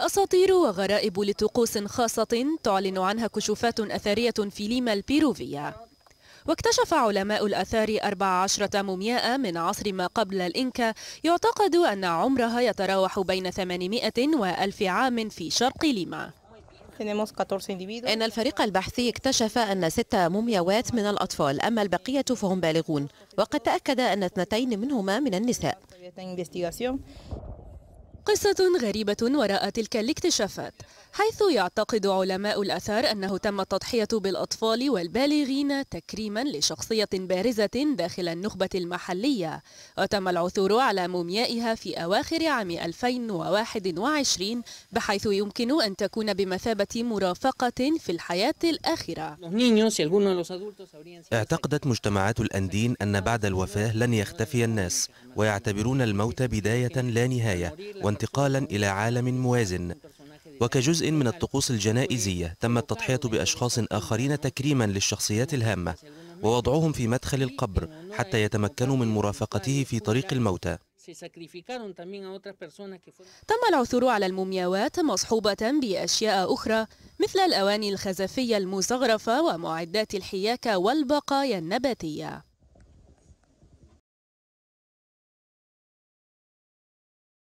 أساطير وغرائب لطقوس خاصة تعلن عنها كشوفات أثرية في ليما البيروفية واكتشف علماء الآثار 14 مومياء من عصر ما قبل الإنكا يعتقد أن عمرها يتراوح بين 800 و1000 عام في شرق ليما إن الفريق البحثي اكتشف أن ستة مومياوات من الأطفال أما البقية فهم بالغون وقد تأكد أن اثنتين منهما من النساء قصة غريبة وراء تلك الاكتشافات حيث يعتقد علماء الأثار أنه تم التضحية بالأطفال والبالغين تكريما لشخصية بارزة داخل النخبة المحلية وتم العثور على موميائها في أواخر عام 2021 بحيث يمكن أن تكون بمثابة مرافقة في الحياة الآخرة اعتقدت مجتمعات الأندين أن بعد الوفاة لن يختفي الناس ويعتبرون الموت بداية لا نهاية وانتقالا إلى عالم موازن وكجزء من الطقوس الجنائزية تم التضحية بأشخاص آخرين تكريما للشخصيات الهامة ووضعهم في مدخل القبر حتى يتمكنوا من مرافقته في طريق الموتى تم العثور على المومياوات مصحوبة بأشياء أخرى مثل الأواني الخزفية المزغرفة ومعدات الحياكة والبقايا النباتية